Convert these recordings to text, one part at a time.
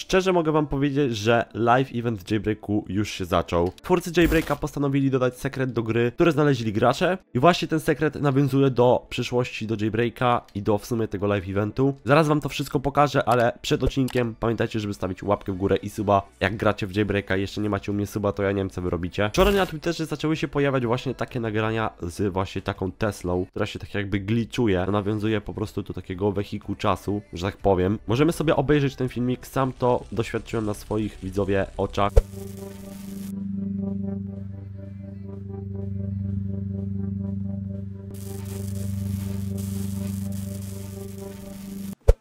Szczerze mogę wam powiedzieć, że live event w Jaybreaku już się zaczął. Twórcy Jailbreaka postanowili dodać sekret do gry, który znaleźli gracze i właśnie ten sekret nawiązuje do przyszłości, do Jailbreaka i do w sumie tego live eventu. Zaraz wam to wszystko pokażę, ale przed odcinkiem pamiętajcie, żeby stawić łapkę w górę i suba, jak gracie w i jeszcze nie macie u mnie suba, to ja nie wiem co wy robicie. Wczoraj na Twitterze zaczęły się pojawiać właśnie takie nagrania z właśnie taką Teslą, która się tak jakby glitchuje, nawiązuje po prostu do takiego wehiku czasu, że tak powiem. Możemy sobie obejrzeć ten filmik, sam to doświadczyłem na swoich widzowie oczach.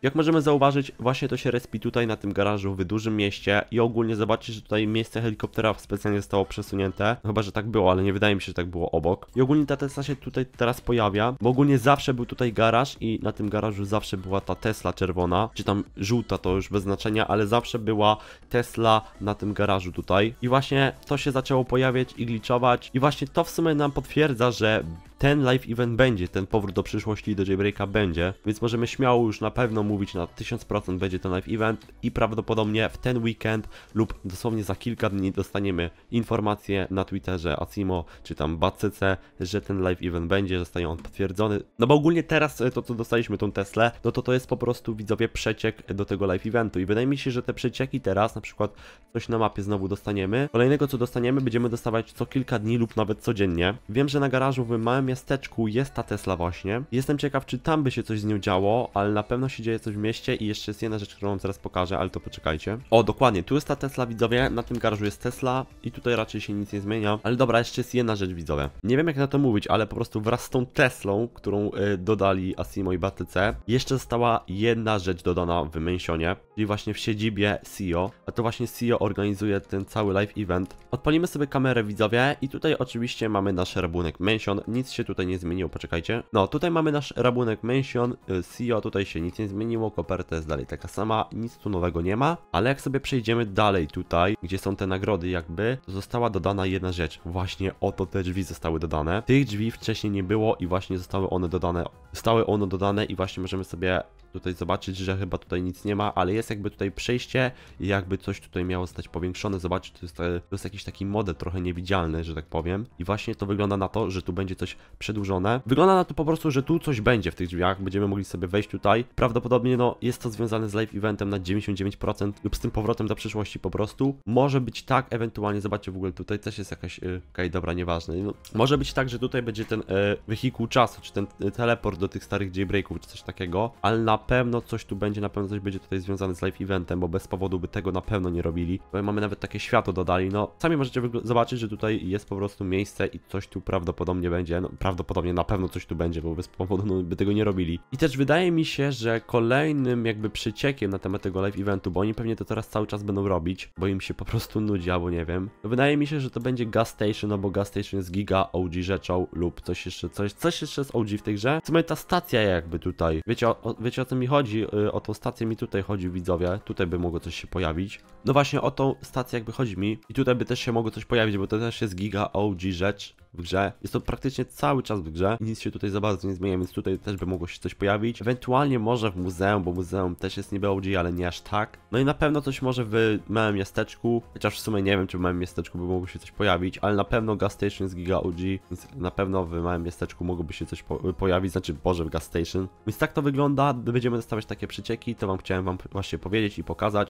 Jak możemy zauważyć, właśnie to się respi tutaj na tym garażu w dużym mieście i ogólnie zobaczcie, że tutaj miejsce helikoptera specjalnie zostało przesunięte. Chyba, że tak było, ale nie wydaje mi się, że tak było obok. I ogólnie ta Tesla się tutaj teraz pojawia, bo ogólnie zawsze był tutaj garaż i na tym garażu zawsze była ta Tesla czerwona, czy tam żółta to już bez znaczenia, ale zawsze była Tesla na tym garażu tutaj. I właśnie to się zaczęło pojawiać i gliczować i właśnie to w sumie nam potwierdza, że ten live event będzie, ten powrót do przyszłości i do jailbreaka będzie, więc możemy śmiało już na pewno mówić na 1000% będzie ten live event i prawdopodobnie w ten weekend lub dosłownie za kilka dni dostaniemy informację na Twitterze Acimo czy tam BCC, że ten live event będzie, zostanie on potwierdzony. No bo ogólnie teraz e, to co dostaliśmy tą Teslę, no to to jest po prostu widzowie przeciek do tego live eventu i wydaje mi się, że te przecieki teraz na przykład coś na mapie znowu dostaniemy. Kolejnego co dostaniemy będziemy dostawać co kilka dni lub nawet codziennie. Wiem, że na garażu w małym miasteczku jest ta Tesla właśnie. Jestem ciekaw, czy tam by się coś z nią działo, ale na pewno się dzieje coś w mieście i jeszcze jest jedna rzecz, którą zaraz pokażę, ale to poczekajcie. O, dokładnie, tu jest ta Tesla, widzowie, na tym garażu jest Tesla i tutaj raczej się nic nie zmienia. Ale dobra, jeszcze jest jedna rzecz, widzowie. Nie wiem, jak na to mówić, ale po prostu wraz z tą Teslą, którą y, dodali Asimo i Batyce, jeszcze została jedna rzecz dodana w Mansionie, czyli właśnie w siedzibie CEO, a to właśnie CEO organizuje ten cały live event. Odpalimy sobie kamerę, widzowie, i tutaj oczywiście mamy nasz rabunek Mansion, nic się się tutaj nie zmieniło, poczekajcie. No, tutaj mamy nasz rabunek Mention, y, CEO tutaj się nic nie zmieniło, koperta jest dalej taka sama, nic tu nowego nie ma, ale jak sobie przejdziemy dalej tutaj, gdzie są te nagrody jakby, to została dodana jedna rzecz, właśnie oto te drzwi zostały dodane. Tych drzwi wcześniej nie było i właśnie zostały one dodane zostały ono dodane i właśnie możemy sobie tutaj zobaczyć, że chyba tutaj nic nie ma, ale jest jakby tutaj przejście i jakby coś tutaj miało zostać powiększone. Zobaczcie, to jest, e, to jest jakiś taki model trochę niewidzialny, że tak powiem. I właśnie to wygląda na to, że tu będzie coś przedłużone. Wygląda na to po prostu, że tu coś będzie w tych drzwiach. Będziemy mogli sobie wejść tutaj. Prawdopodobnie no, jest to związane z live eventem na 99% lub z tym powrotem do przyszłości po prostu. Może być tak, ewentualnie, zobaczcie w ogóle tutaj też jest jakaś, yy, okej, okay, dobra, nieważne. No, może być tak, że tutaj będzie ten yy, wehikuł czasu, czy ten yy, teleport do tych starych jailbreaków czy coś takiego, ale na pewno coś tu będzie, na pewno coś będzie tutaj związane z live eventem, bo bez powodu by tego na pewno nie robili. Tutaj mamy nawet takie światło dodali, no sami możecie zobaczyć, że tutaj jest po prostu miejsce i coś tu prawdopodobnie będzie, no prawdopodobnie na pewno coś tu będzie, bo bez powodu no, by tego nie robili. I też wydaje mi się, że kolejnym jakby przyciekiem na temat tego live eventu, bo oni pewnie to teraz cały czas będą robić, bo im się po prostu nudzi, albo nie wiem. No, wydaje mi się, że to będzie gas station, no bo gas station jest giga OG rzeczą lub coś jeszcze, coś, coś jeszcze z OG w tej grze. Co ta stacja jakby tutaj. Wiecie o, o, wiecie o co mi chodzi? Y, o tą stację mi tutaj chodzi widzowie. Tutaj by mogło coś się pojawić. No właśnie o tą stację jakby chodzi mi. I tutaj by też się mogło coś pojawić, bo to też jest giga OG rzecz w grze. Jest to praktycznie cały czas w grze. Nic się tutaj za bardzo nie zmienia, więc tutaj też by mogło się coś pojawić. Ewentualnie może w muzeum, bo muzeum też jest niby OG, ale nie aż tak. No i na pewno coś może w małym miasteczku, chociaż w sumie nie wiem, czy w małym miasteczku by mogło się coś pojawić, ale na pewno gas station jest giga OG, więc na pewno w małym miasteczku mogłoby się coś po pojawić, znaczy Boże w gas station. Więc tak to wygląda, gdy będziemy dostawać takie przecieki, to wam chciałem wam właśnie powiedzieć i pokazać.